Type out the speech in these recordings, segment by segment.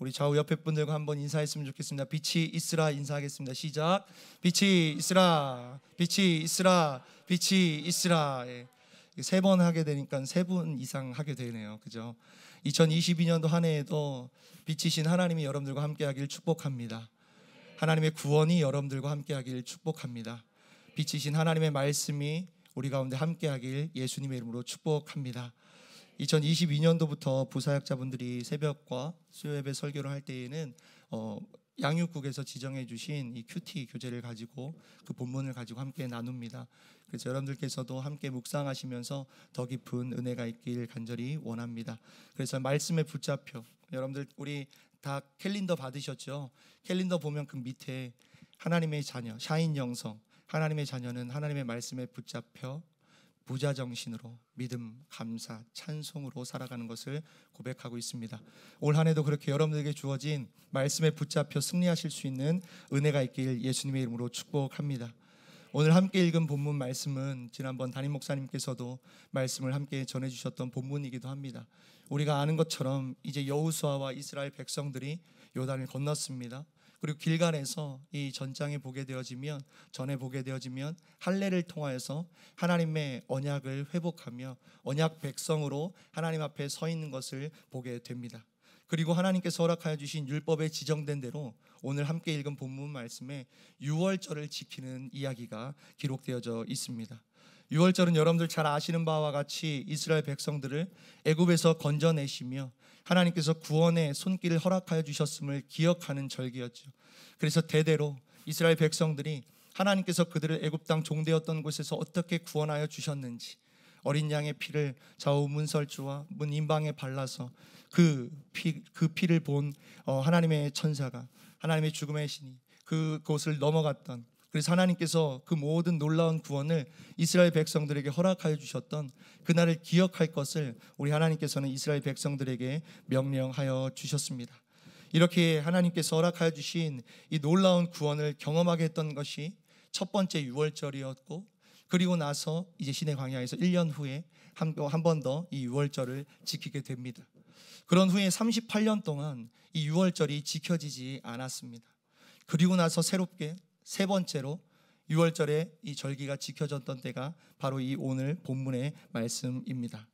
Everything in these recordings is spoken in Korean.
우리 좌우 옆에 분들과 한번 인사했으면 좋겠습니다. 빛이 있으라 인사하겠습니다. 시작. 빛이 있으라. 빛이 있으라. 빛이 있으라. 예. 세번 하게 되니까 세 분 이상 하게 되네요. 그죠? 2022년도 한 해에도 빛이신 하나님이 여러분들과 함께 하길 축복합니다. 하나님의 구원이 여러분들과 함께 하길 축복합니다. 빛이신 하나님의 말씀이 우리 가운데 함께 하길 예수님의 이름으로 축복합니다. 2022년도부터 부사역자분들이 새벽과 수요예배 설교를 할 때에는 어, 양육국에서 지정해 주신 이 큐티 교재를 가지고 그 본문을 가지고 함께 나눕니다. 그래서 여러분들께서도 함께 묵상하시면서 더 깊은 은혜가 있길 간절히 원합니다. 그래서 말씀에 붙잡혀 여러분들 우리 다 캘린더 받으셨죠? 캘린더 보면 그 밑에 하나님의 자녀 샤인 영성 하나님의 자녀는 하나님의 말씀에 붙잡혀 부자 정신으로 믿음, 감사, 찬송으로 살아가는 것을 고백하고 있습니다. 올 한해도 그렇게 여러분에게 주어진 말씀에 붙잡혀 승리하실 수 있는 은혜가 있길 예수님의 이름으로 축복합니다. 오늘 함께 읽은 본문 말씀은 지난번 담임 목사님께서도 말씀을 함께 전해 주셨던 본문이기도 합니다. 우리가 아는 것처럼 이제 여호수아와 이스라엘 백성들이 요단을 건넜습니다. 그리고 길간에서 이 전장에 보게 되어지면 전에 보게 되어지면 할례를 통하여서 하나님의 언약을 회복하며 언약 백성으로 하나님 앞에 서 있는 것을 보게 됩니다. 그리고 하나님께서 허락하여 주신 율법에 지정된 대로 오늘 함께 읽은 본문 말씀에 유월절을 지키는 이야기가 기록되어져 있습니다. 6월절은 여러분들 잘 아시는 바와 같이 이스라엘 백성들을 애굽에서 건져내시며 하나님께서 구원의 손길을 허락하여 주셨음을 기억하는 절기였죠. 그래서 대대로 이스라엘 백성들이 하나님께서 그들을 애굽 땅 종되었던 곳에서 어떻게 구원하여 주셨는지 어린 양의 피를 좌우 문설주와 문인방에 발라서 그, 피, 그 피를 본 어, 하나님의 천사가 하나님의 죽음의 신이 그곳을 넘어갔던 그래서 하나님께서 그 모든 놀라운 구원을 이스라엘 백성들에게 허락하여 주셨던 그날을 기억할 것을 우리 하나님께서는 이스라엘 백성들에게 명령하여 주셨습니다. 이렇게 하나님께서 허락하여 주신 이 놀라운 구원을 경험하게 했던 것이 첫 번째 유월절이었고 그리고 나서 이제 시내 광야에서 1년 후에 한 번 더 이 유월절을 지키게 됩니다. 그런 후에 38년 동안 이 유월절이 지켜지지 않았습니다. 그리고 나서 새롭게 세 번째로 유월절에이 절기가 지켜졌던 때가 바로 이 오늘 본문의 말씀입니다.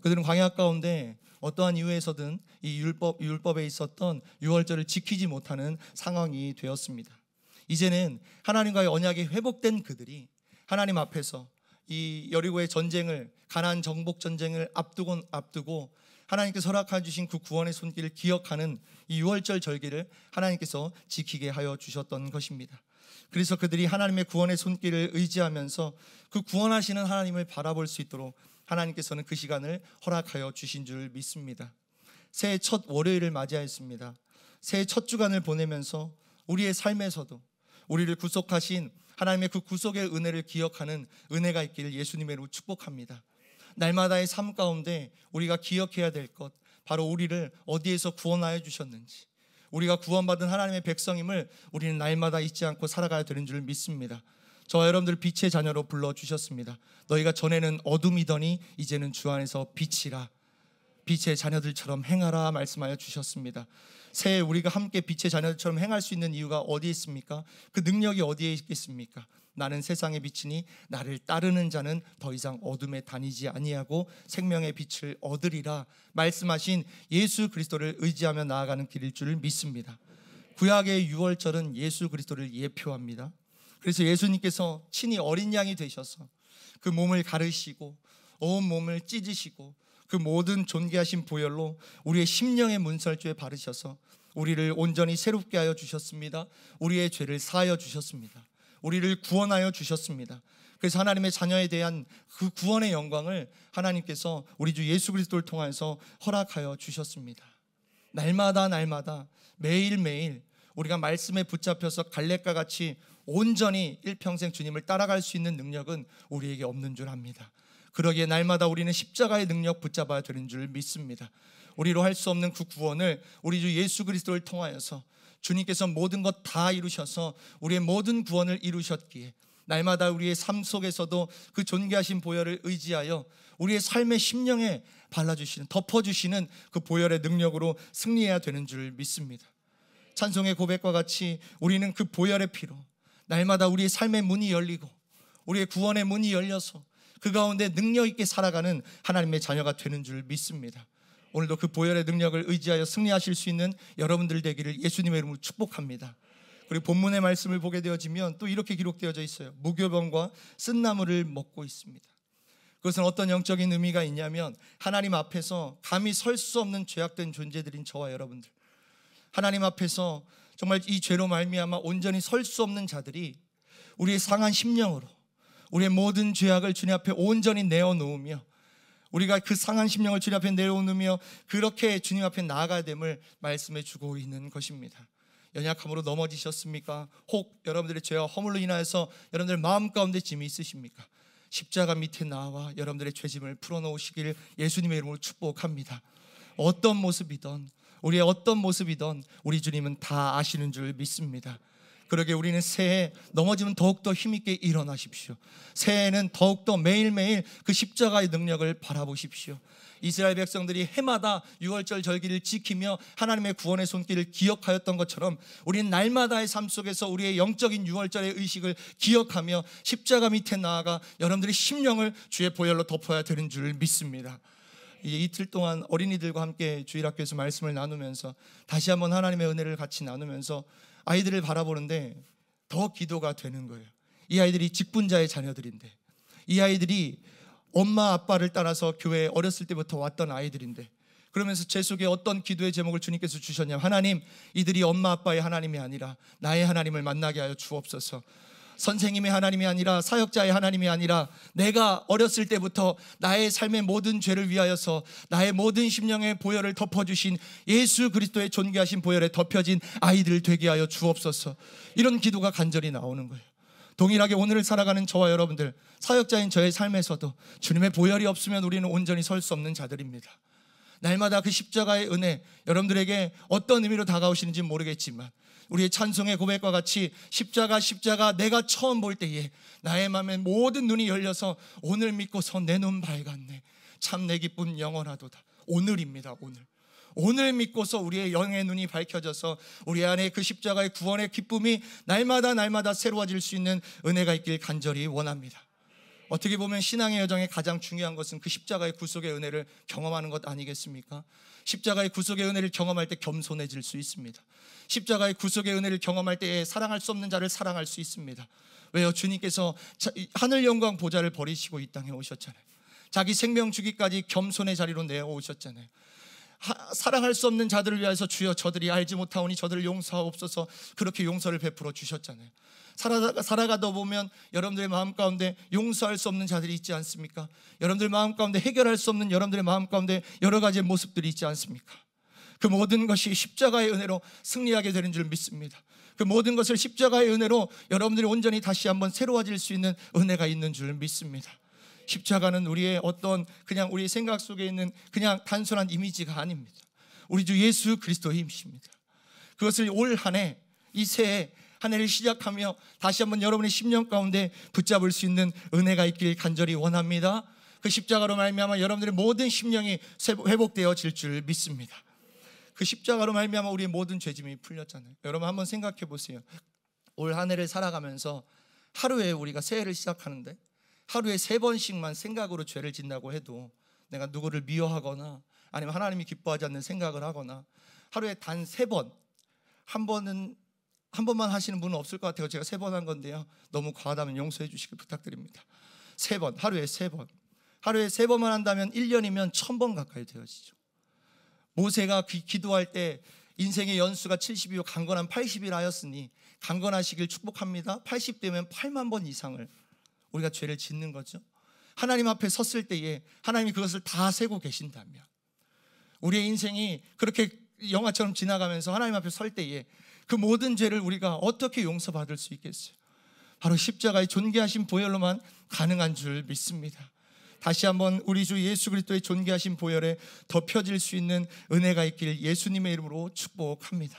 그들은 광야 가운데 어떠한 이유에서든 이 율법 율법에 있었던 6월절을 지키지 못하는 상황이 되었습니다. 이제는 하나님과의 언약이 회복된 그들이 하나님 앞에서 이 여리고의 전쟁을 가난 정복 전쟁을 앞두고 앞두고 하나님께서 허락해 주신 그 구원의 손길을 기억하는 이 6월절 절기를 하나님께서 지키게 하여 주셨던 것입니다. 그래서 그들이 하나님의 구원의 손길을 의지하면서 그 구원하시는 하나님을 바라볼 수 있도록 하나님께서는 그 시간을 허락하여 주신 줄 믿습니다. 새해 첫 월요일을 맞이하였습니다. 새해 첫 주간을 보내면서 우리의 삶에서도 우리를 구속하신 하나님의 그 구속의 은혜를 기억하는 은혜가 있기를 예수님의로 축복합니다. 날마다의 삶 가운데 우리가 기억해야 될 것, 바로 우리를 어디에서 구원하여 주셨는지, 우리가 구원받은 하나님의 백성임을 우리는 날마다 잊지 않고 살아가야 되는 줄 믿습니다. 저와 여러분들 빛의 자녀로 불러 주셨습니다. 너희가 전에는 어둠이더니 이제는 주 안에서 빛이라. 빛의 자녀들처럼 행하라 말씀하여 주셨습니다. 새해 우리가 함께 빛의 자녀들처럼 행할 수 있는 이유가 어디에 있습니까? 그 능력이 어디에 있겠습니까? 나는 세상의 빛이니 나를 따르는 자는 더 이상 어둠에 다니지 아니하고 생명의 빛을 얻으리라 말씀하신 예수 그리스도를 의지하며 나아가는 길일 줄 믿습니다. 구약의 유월절은 예수 그리스도를 예표합니다. 그래서 예수님께서 친히 어린 양이 되셔서 그 몸을 가르시고 온 몸을 찢으시고 그 모든 존귀하신 보혈로 우리의 심령의 문설주에 바르셔서 우리를 온전히 새롭게 하여 주셨습니다. 우리의 죄를 사하여 주셨습니다. 우리를 구원하여 주셨습니다. 그래서 하나님의 자녀에 대한 그 구원의 영광을 하나님께서 우리 주 예수 그리스도를 통해서 허락하여 주셨습니다. 날마다 날마다 매일매일 우리가 말씀에 붙잡혀서 갈래과 같이 온전히 일평생 주님을 따라갈 수 있는 능력은 우리에게 없는 줄 압니다. 그러기에 날마다 우리는 십자가의 능력 붙잡아야 되는 줄 믿습니다. 우리로 할 수 없는 그 구원을 우리 주 예수 그리스도를 통하여서 주님께서 모든 것 다 이루셔서 우리의 모든 구원을 이루셨기에 날마다 우리의 삶 속에서도 그 존귀하신 보혈을 의지하여 우리의 삶의 심령에 발라주시는 덮어주시는 그 보혈의 능력으로 승리해야 되는 줄 믿습니다. 찬송의 고백과 같이 우리는 그 보혈의 피로 날마다 우리의 삶의 문이 열리고 우리의 구원의 문이 열려서 그 가운데 능력 있게 살아가는 하나님의 자녀가 되는 줄 믿습니다. 오늘도 그 보혈의 능력을 의지하여 승리하실 수 있는 여러분들 되기를 예수님의 이름으로 축복합니다. 그리고 본문의 말씀을 보게 되어지면 또 이렇게 기록되어져 있어요. 무교병과 쓴나물을 먹고 있습니다. 그것은 어떤 영적인 의미가 있냐면 하나님 앞에서 감히 설 수 없는 죄악된 존재들인 저와 여러분들 하나님 앞에서 정말 이 죄로 말미암아 온전히 설 수 없는 자들이 우리의 상한 심령으로 우리의 모든 죄악을 주님 앞에 온전히 내어놓으며 우리가 그 상한 심령을 주님 앞에 내려놓으며 그렇게 주님 앞에 나아가야 됨을 말씀해 주고 있는 것입니다. 연약함으로 넘어지셨습니까? 혹 여러분들의 죄와 허물로 인하여서 여러분들 마음 가운데 짐이 있으십니까? 십자가 밑에 나와 여러분들의 죄짐을 풀어놓으시길 예수님의 이름으로 축복합니다. 어떤 모습이든 우리의 어떤 모습이든 우리 주님은 다 아시는 줄 믿습니다. 그러게 우리는 새해 넘어지면 더욱더 힘있게 일어나십시오. 새해에는 더욱더 매일매일 그 십자가의 능력을 바라보십시오. 이스라엘 백성들이 해마다 6월절 절기를 지키며 하나님의 구원의 손길을 기억하였던 것처럼 우리는 날마다의 삶 속에서 우리의 영적인 6월절의 의식을 기억하며 십자가 밑에 나아가 여러분들의 심령을 주의 보혈로 덮어야 되는 줄 믿습니다. 이제 이틀 동안 어린이들과 함께 주일학교에서 말씀을 나누면서 다시 한번 하나님의 은혜를 같이 나누면서 아이들을 바라보는데 더 기도가 되는 거예요. 이 아이들이 직분자의 자녀들인데, 이 아이들이 엄마 아빠를 따라서 교회에 어렸을 때부터 왔던 아이들인데, 그러면서 제 속에 어떤 기도의 제목을 주님께서 주셨냐면 하나님 이들이 엄마 아빠의 하나님이 아니라 나의 하나님을 만나게 하여 주옵소서. 선생님의 하나님이 아니라 사역자의 하나님이 아니라 내가 어렸을 때부터 나의 삶의 모든 죄를 위하여서 나의 모든 심령의 보혈을 덮어주신 예수 그리스도의 존귀하신 보혈에 덮여진 아이들 되게 하여 주옵소서. 이런 기도가 간절히 나오는 거예요. 동일하게 오늘을 살아가는 저와 여러분들, 사역자인 저의 삶에서도 주님의 보혈이 없으면 우리는 온전히 설 수 없는 자들입니다. 날마다 그 십자가의 은혜 여러분들에게 어떤 의미로 다가오시는지 모르겠지만 우리의 찬송의 고백과 같이 십자가 십자가 내가 처음 볼 때에 나의 마음의 모든 눈이 열려서 오늘 믿고서 내 눈 밝았네 참 내 기쁨 영원하도다 오늘입니다 오늘 오늘 믿고서 우리의 영의 눈이 밝혀져서 우리 안에 그 십자가의 구원의 기쁨이 날마다 날마다 새로워질 수 있는 은혜가 있길 간절히 원합니다. 어떻게 보면 신앙의 여정의 가장 중요한 것은 그 십자가의 구속의 은혜를 경험하는 것 아니겠습니까? 십자가의 구속의 은혜를 경험할 때 겸손해질 수 있습니다. 십자가의 구속의 은혜를 경험할 때에 사랑할 수 없는 자를 사랑할 수 있습니다. 왜요? 주님께서 하늘 영광 보좌를 버리시고 이 땅에 오셨잖아요. 자기 생명 주기까지 겸손의 자리로 내어 오셨잖아요. 사랑할 수 없는 자들을 위해서 주여 저들이 알지 못하오니 저들을 용서하옵소서 그렇게 용서를 베풀어 주셨잖아요. 살아가, 살아가다 보면 여러분들의 마음 가운데 용서할 수 없는 자들이 있지 않습니까? 여러분들 마음 가운데 해결할 수 없는 여러분들의 마음 가운데 여러 가지 모습들이 있지 않습니까? 그 모든 것이 십자가의 은혜로 승리하게 되는 줄 믿습니다. 그 모든 것을 십자가의 은혜로 여러분들이 온전히 다시 한번 새로워질 수 있는 은혜가 있는 줄 믿습니다. 십자가는 우리의 어떤 그냥 우리 생각 속에 있는 그냥 단순한 이미지가 아닙니다. 우리 주 예수 그리스도의 힘입니다. 그것을 올 한 해, 이 새해 한 해를 시작하며 다시 한번 여러분의 10년 가운데 붙잡을 수 있는 은혜가 있길 간절히 원합니다. 그 십자가로 말미암아 여러분들의 모든 심령이 회복되어질 줄 믿습니다. 그 십자가로 말미암아 우리의 모든 죄짐이 풀렸잖아요. 여러분 한번 생각해 보세요. 올 한 해를 살아가면서 하루에 우리가 새해를 시작하는데 하루에 세 번씩만 생각으로 죄를 짓다고 해도 내가 누구를 미워하거나 아니면 하나님이 기뻐하지 않는 생각을 하거나 하루에 단 세 번, 한 번은 한 번만 하시는 분은 없을 것 같아요. 제가 세 번 한 건데요. 너무 과하다면 용서해 주시길 부탁드립니다. 세 번, 하루에 세 번. 하루에 세 번만 한다면 1년이면 천 번 가까이 되어지죠. 모세가 기, 도할때 인생의 연수가 70이요, 강건한 80이라 하였으니 강건하시길 축복합니다. 80 되면 8만 번 이상을 우리가 죄를 짓는 거죠. 하나님 앞에 섰을 때에 하나님이 그것을 다 세고 계신다면 우리의 인생이 그렇게 영화처럼 지나가면서 하나님 앞에 설 때에 그 모든 죄를 우리가 어떻게 용서받을 수 있겠어요? 바로 십자가의 존귀하신 보혈로만 가능한 줄 믿습니다. 다시 한번 우리 주 예수 그리스도의 존귀하신 보혈에 덮여질 수 있는 은혜가 있길 예수님의 이름으로 축복합니다.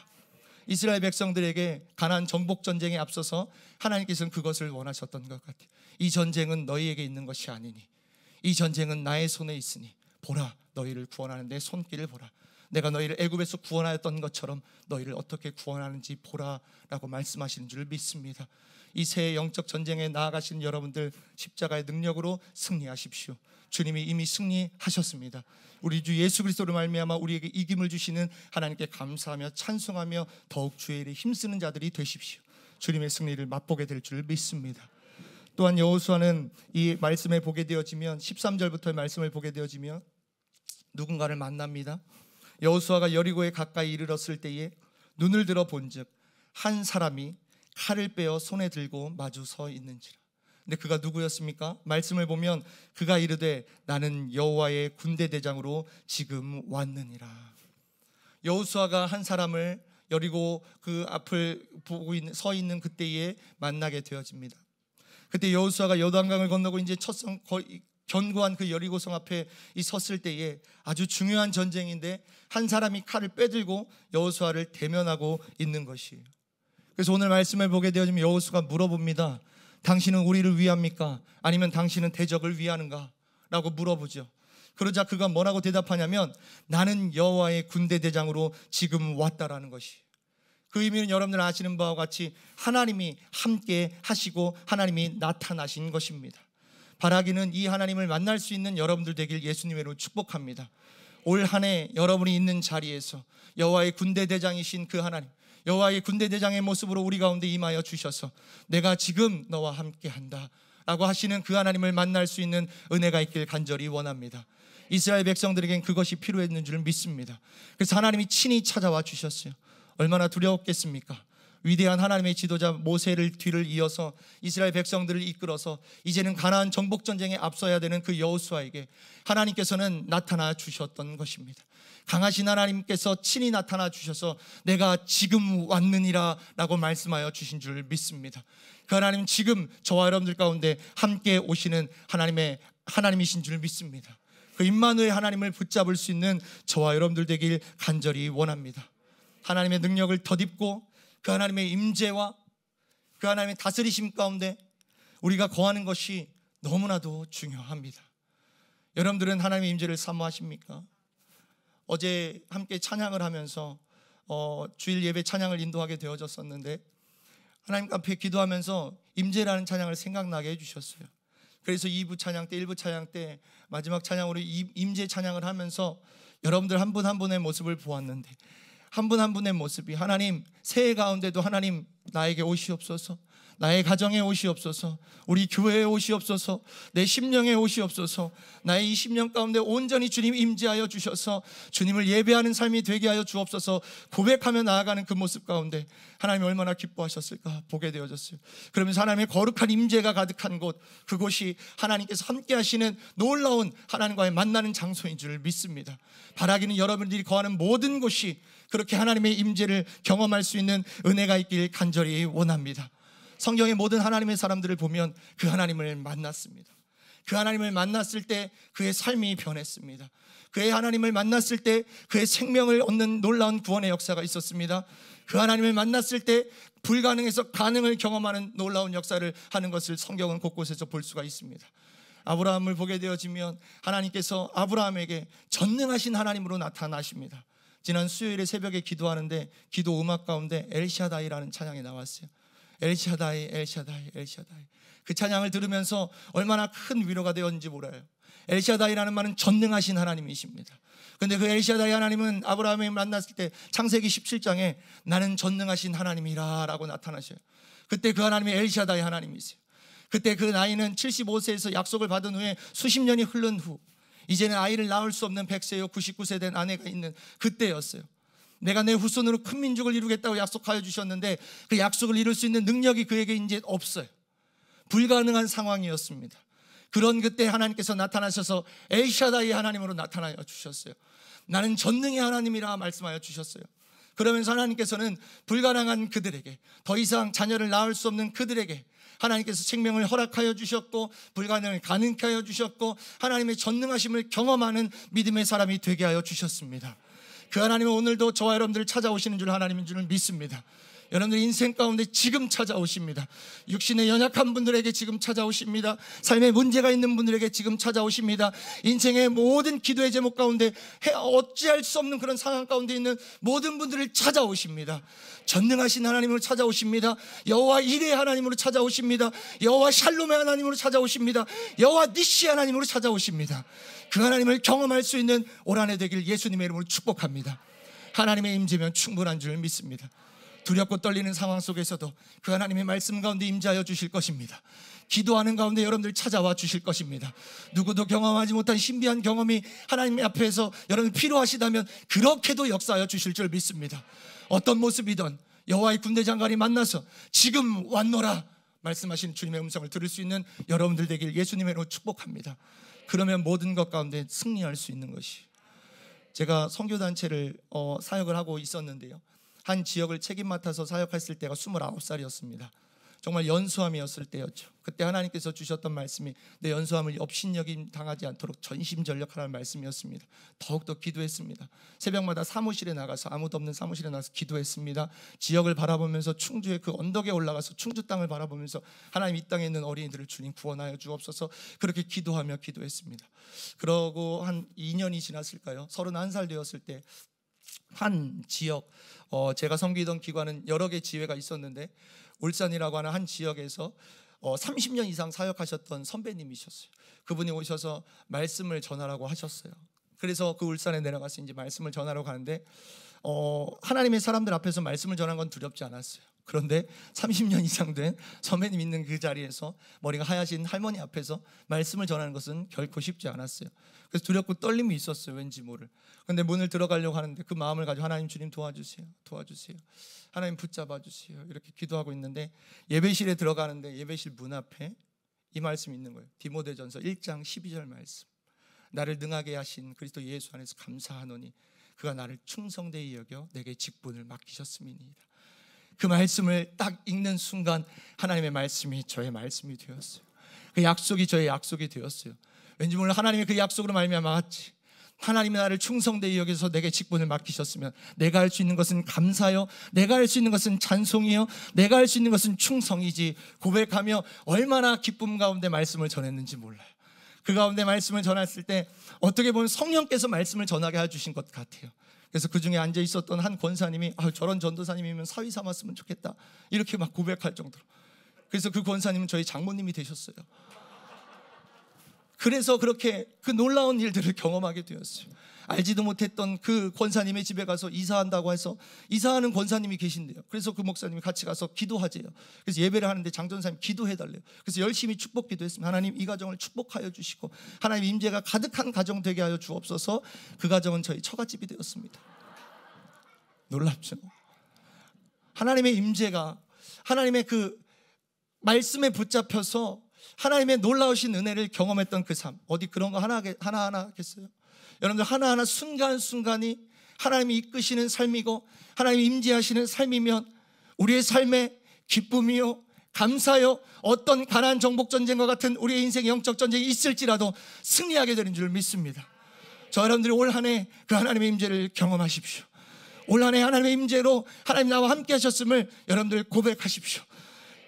이스라엘 백성들에게 가난 정복 전쟁에 앞서서 하나님께서는 그것을 원하셨던 것 같아요. 이 전쟁은 너희에게 있는 것이 아니니 이 전쟁은 나의 손에 있으니 보라 너희를 구원하는 내 손길을 보라 내가 너희를 애굽에서 구원하였던 것처럼 너희를 어떻게 구원하는지 보라라고 말씀하시는 줄 믿습니다. 이 새해 영적 전쟁에 나아가신 여러분들 십자가의 능력으로 승리하십시오. 주님이 이미 승리하셨습니다. 우리 주 예수 그리스도로 말미암아 우리에게 이김을 주시는 하나님께 감사하며 찬송하며 더욱 주의 를 힘쓰는 자들이 되십시오. 주님의 승리를 맛보게 될 줄 믿습니다. 또한 여호수아는 이말씀을 보게 되어지면 13절부터의 말씀을 보게 되어지면 누군가를 만납니다. 여호수아가 여리고에 가까이 이르렀을 때에 눈을 들어 본즉 한 사람이 칼을 빼어 손에 들고 마주 서 있는지라. 근데 그가 누구였습니까? 말씀을 보면 그가 이르되 나는 여호와의 군대 대장으로 지금 왔느니라. 여호수아가 한 사람을 여리고 그 앞을 보고 있는, 서 있는 그때에 만나게 되어집니다. 그때 여호수아가 여단강을 건너고 이제 첫성 견고한 그 여리고성 앞에 이 섰을 때에 아주 중요한 전쟁인데 한 사람이 칼을 빼들고 여호수아를 대면하고 있는 것이에요. 그래서 오늘 말씀을 보게 되어지면 여호수가 물어봅니다. 당신은 우리를 위합니까? 아니면 당신은 대적을 위하는가? 라고 물어보죠. 그러자 그가 뭐라고 대답하냐면 나는 여호와의 군대 대장으로 지금 왔다라는 것이. 그 의미는 여러분들 아시는 바와 같이 하나님이 함께 하시고 하나님이 나타나신 것입니다. 바라기는 이 하나님을 만날 수 있는 여러분들 되길 예수님으로 축복합니다. 올 한 해 여러분이 있는 자리에서 여호와의 군대 대장이신 그 하나님 여호와의 군대 대장의 모습으로 우리 가운데 임하여 주셔서 내가 지금 너와 함께 한다. 라고 하시는 그 하나님을 만날 수 있는 은혜가 있길 간절히 원합니다. 이스라엘 백성들에겐 그것이 필요했는 줄 믿습니다. 그래서 하나님이 친히 찾아와 주셨어요. 얼마나 두려웠겠습니까? 위대한 하나님의 지도자 모세를 뒤를 이어서 이스라엘 백성들을 이끌어서 이제는 가나안 정복 전쟁에 앞서야 되는 그 여호수아에게 하나님께서는 나타나 주셨던 것입니다. 강하신 하나님께서 친히 나타나 주셔서 내가 지금 왔느니라라고 말씀하여 주신 줄 믿습니다. 그 하나님 지금 저와 여러분들 가운데 함께 오시는 하나님의 하나님이신 줄 믿습니다. 그 임마누의 하나님을 붙잡을 수 있는 저와 여러분들 되길 간절히 원합니다. 하나님의 능력을 덧입고 그 하나님의 임재와 그 하나님의 다스리심 가운데 우리가 거하는 것이 너무나도 중요합니다. 여러분들은 하나님의 임재를 사모하십니까? 어제 함께 찬양을 하면서 어, 주일 예배 찬양을 인도하게 되어졌었는데 하나님 앞에 기도하면서 임재라는 찬양을 생각나게 해주셨어요. 그래서 2부 찬양 때, 1부 찬양 때 마지막 찬양으로 임재 찬양을 하면서 여러분들 한 분 한 분의 모습을 보았는데 한 분한 한 분의 모습이 하나님 새해 가운데도 하나님 나에게 오시옵소서 나의 가정에 옷이 없어서, 우리 교회에 옷이 없어서, 내 심령에 옷이 없어서, 나의 이 심령 가운데 온전히 주님 임재하여 주셔서 주님을 예배하는 삶이 되게 하여 주옵소서 고백하며 나아가는 그 모습 가운데 하나님이 얼마나 기뻐하셨을까 보게 되어졌어요. 그러면서 하나님의 거룩한 임재가 가득한 곳, 그곳이 하나님께서 함께 하시는 놀라운 하나님과의 만나는 장소인 줄 믿습니다. 바라기는 여러분들이 거하는 모든 곳이 그렇게 하나님의 임재를 경험할 수 있는 은혜가 있길 간절히 원합니다. 성경의 모든 하나님의 사람들을 보면 그 하나님을 만났습니다. 그 하나님을 만났을 때 그의 삶이 변했습니다. 그의 하나님을 만났을 때 그의 생명을 얻는 놀라운 구원의 역사가 있었습니다. 그 하나님을 만났을 때 불가능에서 가능을 경험하는 놀라운 역사를 하는 것을 성경은 곳곳에서 볼 수가 있습니다. 아브라함을 보게 되어지면 하나님께서 아브라함에게 전능하신 하나님으로 나타나십니다. 지난 수요일에 새벽에 기도하는데 기도 음악 가운데 엘샤다이라는 찬양이 나왔어요. 엘샤다이, 엘샤다이, 엘샤다이. 그 찬양을 들으면서 얼마나 큰 위로가 되었는지 몰라요. 엘샤다이라는 말은 전능하신 하나님이십니다. 근데 그 엘샤다이 하나님은 아브라함이 만났을 때 창세기 17장에 나는 전능하신 하나님이라 라고 나타나셔요. 그때 그 하나님이 엘샤다이 하나님이세요. 그때 그 나이는 75세에서 약속을 받은 후에 수십 년이 흐른 후 이제는 아이를 낳을 수 없는 100세요 99세 된 아내가 있는 그때였어요. 내가 내 후손으로 큰 민족을 이루겠다고 약속하여 주셨는데 그 약속을 이룰 수 있는 능력이 그에게 이제 없어요. 불가능한 상황이었습니다. 그런 그때 하나님께서 나타나셔서 에이샤다이 하나님으로 나타나여 주셨어요. 나는 전능의 하나님이라 말씀하여 주셨어요. 그러면서 하나님께서는 불가능한 그들에게 더 이상 자녀를 낳을 수 없는 그들에게 하나님께서 생명을 허락하여 주셨고 불가능을 가능케 하여 주셨고 하나님의 전능하심을 경험하는 믿음의 사람이 되게 하여 주셨습니다. 그 하나님은 오늘도 저와 여러분들을 찾아오시는 줄 하나님인 줄 믿습니다. 여러분들 인생 가운데 지금 찾아오십니다. 육신의 연약한 분들에게 지금 찾아오십니다. 삶에 문제가 있는 분들에게 지금 찾아오십니다. 인생의 모든 기도의 제목 가운데 어찌할 수 없는 그런 상황 가운데 있는 모든 분들을 찾아오십니다. 전능하신 하나님으로 찾아오십니다. 여호와 이레의 하나님으로 찾아오십니다. 여호와 샬롬의 하나님으로 찾아오십니다. 여호와 니시 하나님으로 찾아오십니다. 그 하나님을 경험할 수 있는 올 한 해 되길 예수님의 이름으로 축복합니다. 하나님의 임재면 충분한 줄 믿습니다. 두렵고 떨리는 상황 속에서도 그 하나님의 말씀 가운데 임재하여 주실 것입니다. 기도하는 가운데 여러분들 찾아와 주실 것입니다. 누구도 경험하지 못한 신비한 경험이 하나님 앞에서 여러분 필요하시다면 그렇게도 역사하여 주실 줄 믿습니다. 어떤 모습이든 여호와의 군대 장관이 만나서 지금 왔노라 말씀하신 주님의 음성을 들을 수 있는 여러분들 되길 예수님으로 축복합니다. 그러면 모든 것 가운데 승리할 수 있는 것이. 제가 선교단체를 어, 사역을 하고 있었는데요. 한 지역을 책임 맡아서 사역했을 때가 29살이었습니다. 정말 연수함이었을 때였죠. 그때 하나님께서 주셨던 말씀이 내 연수함을 업신여김 당하지 않도록 전심전력하라는 말씀이었습니다. 더욱더 기도했습니다. 새벽마다 사무실에 나가서 아무도 없는 사무실에 나가서 기도했습니다. 지역을 바라보면서 충주의 그 언덕에 올라가서 충주 땅을 바라보면서 하나님 이 땅에 있는 어린이들을 주님 구원하여 주옵소서 그렇게 기도하며 기도했습니다. 그러고 한 2년이 지났을까요? 31살 되었을 때 한 지역 어, 제가 섬기던 기관은 여러 개 지회가 있었는데 울산이라고 하는 한 지역에서 30년 어, 이상 사역하셨던 선배님이셨어요. 그분이 오셔서 말씀을 전하라고 하셨어요. 그래서 그 울산에 내려가서 이제 말씀을 전하러 가는데 어, 하나님의 사람들 앞에서 말씀을 전한 건 두렵지 않았어요. 그런데 30년 이상 된 선배님 있는 그 자리에서 머리가 하얘진 할머니 앞에서 말씀을 전하는 것은 결코 쉽지 않았어요. 그래서 두렵고 떨림이 있었어요. 왠지 모를. 근데 문을 들어가려고 하는데 그 마음을 가지고 하나님 주님 도와주세요. 도와주세요. 하나님 붙잡아 주세요. 이렇게 기도하고 있는데 예배실에 들어가는데 예배실 문 앞에 이 말씀이 있는 거예요. 디모데전서 1장 12절 말씀. 나를 능하게 하신 그리스도 예수 안에서 감사하노니 그가 나를 충성되이 여겨 내게 직분을 맡기셨음이니이다. 그 말씀을 딱 읽는 순간 하나님의 말씀이 저의 말씀이 되었어요. 그 약속이 저의 약속이 되었어요. 왠지 몰라 하나님의 그 약속으로 말미암아 왔지. 하나님의 나를 충성되이 여기서 내게 직분을 맡기셨으면 내가 할 수 있는 것은 감사요 내가 할 수 있는 것은 찬송이요 내가 할 수 있는 것은 충성이지 고백하며 얼마나 기쁨 가운데 말씀을 전했는지 몰라요 그 가운데 말씀을 전했을 때 어떻게 보면 성령께서 말씀을 전하게 해주신 것 같아요. 그래서 그 중에 앉아 있었던 한 권사님이 아, 저런 전도사님이면 사위 삼았으면 좋겠다. 이렇게 막 고백할 정도로. 그래서 그 권사님은 저희 장모님이 되셨어요. 그래서 그렇게 그 놀라운 일들을 경험하게 되었어요. 알지도 못했던 그 권사님의 집에 가서 이사한다고 해서 이사하는 권사님이 계신데요. 그래서 그 목사님이 같이 가서 기도하재요. 그래서 예배를 하는데 장전사님 기도해달래요. 그래서 열심히 축복 기도했습니다. 하나님 이 가정을 축복하여 주시고 하나님 임재가 가득한 가정 되게 하여 주옵소서 그 가정은 저희 처갓집이 되었습니다. 놀랍죠? 하나님의 임재가 하나님의 그 말씀에 붙잡혀서 하나님의 놀라우신 은혜를 경험했던 그 삶. 어디 그런 거 하나, 하나하나 하겠어요? 여러분들 하나하나 순간순간이 하나님이 이끄시는 삶이고 하나님이 임재하시는 삶이면 우리의 삶에 기쁨이요 감사요 어떤 가난 정복 전쟁과 같은 우리의 인생 영적 전쟁이 있을지라도 승리하게 되는 줄 믿습니다. 저 여러분들이 올 한 해 그 하나님의 임재를 경험하십시오. 올 한 해 하나님의 임재로 하나님 나와 함께 하셨음을 여러분들 고백하십시오.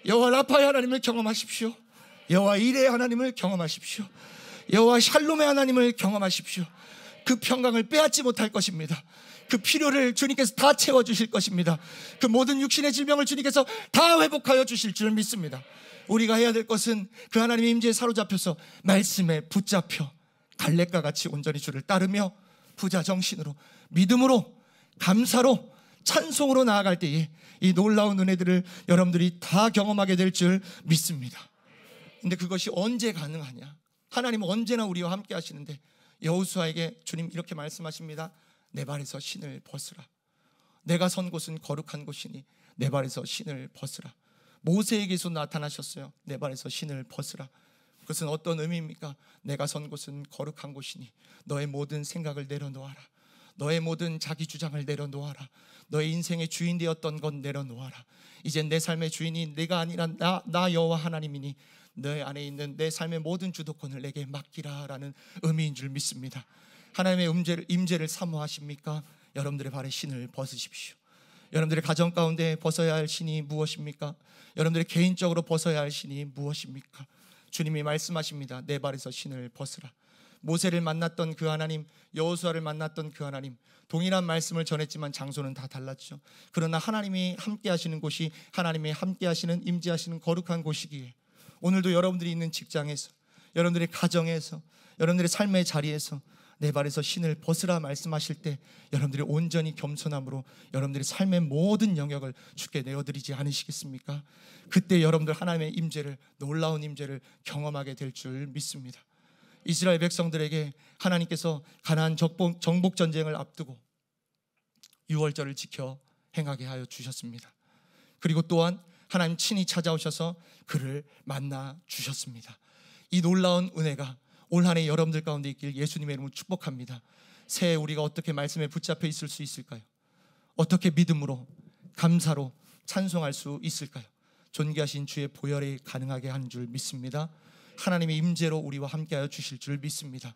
여호와 라파의 하나님을 경험하십시오. 여호와 일의 하나님을 경험하십시오. 여호와 샬롬의 하나님을 경험하십시오. 그 평강을 빼앗지 못할 것입니다. 그 필요를 주님께서 다 채워 주실 것입니다. 그 모든 육신의 질병을 주님께서 다 회복하여 주실 줄 믿습니다. 우리가 해야 될 것은 그 하나님의 임재에 사로잡혀서 말씀에 붙잡혀 갈래과 같이 온전히 주를 따르며 부자 정신으로 믿음으로 감사로 찬송으로 나아갈 때에 이 놀라운 은혜들을 여러분들이 다 경험하게 될 줄 믿습니다. 근데 그것이 언제 가능하냐? 하나님은 언제나 우리와 함께 하시는데 여호수아에게 주님 이렇게 말씀하십니다. 내 발에서 신을 벗으라. 내가 선 곳은 거룩한 곳이니 내 발에서 신을 벗으라. 모세에게서 나타나셨어요. 내 발에서 신을 벗으라. 그것은 어떤 의미입니까? 내가 선 곳은 거룩한 곳이니 너의 모든 생각을 내려놓아라. 너의 모든 자기 주장을 내려놓아라. 너의 인생의 주인 되었던 건 내려놓아라. 이제 내 삶의 주인이 내가 아니라 나, 나 여호와 하나님이니 너희 안에 있는 내 삶의 모든 주도권을 내게 맡기라라는 의미인 줄 믿습니다. 하나님의 임재를, 임재를 사모하십니까? 여러분들의 발에 신을 벗으십시오. 여러분들의 가정 가운데 벗어야 할 신이 무엇입니까? 여러분들의 개인적으로 벗어야 할 신이 무엇입니까? 주님이 말씀하십니다. 내 발에서 신을 벗으라. 모세를 만났던 그 하나님, 여호수아를 만났던 그 하나님, 동일한 말씀을 전했지만 장소는 다 달랐죠. 그러나 하나님이 함께 하시는 곳이 하나님이 함께 하시는 임재하시는 거룩한 곳이기에 오늘도 여러분들이 있는 직장에서, 여러분들의 가정에서, 여러분들의 삶의 자리에서 내 발에서 신을 벗으라 말씀하실 때 여러분들이 온전히 겸손함으로 여러분들의 삶의 모든 영역을 주께 내어드리지 않으시겠습니까? 그때 여러분들 하나님의 임재를 놀라운 임재를 경험하게 될 줄 믿습니다. 이스라엘 백성들에게 하나님께서 가나안 정복 전쟁을 앞두고 유월절을 지켜 행하게 하여 주셨습니다. 그리고 또한 하나님 친히 찾아오셔서 그를 만나 주셨습니다. 이 놀라운 은혜가 올 한해 여러분들 가운데 있길 예수님의 이름으로 축복합니다. 새해 우리가 어떻게 말씀에 붙잡혀 있을 수 있을까요? 어떻게 믿음으로 감사로 찬송할 수 있을까요? 존귀하신 주의 보혈이 가능하게 한줄 믿습니다. 하나님의 임재로 우리와 함께하여 주실 줄 믿습니다.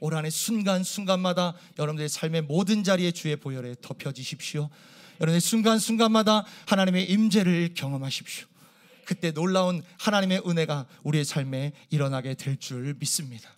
올 한해 순간순간마다 여러분들의 삶의 모든 자리에 주의 보혈에 덮여지십시오. 여러분의 순간순간마다 하나님의 임재를 경험하십시오. 그때 놀라운 하나님의 은혜가 우리의 삶에 일어나게 될 줄 믿습니다.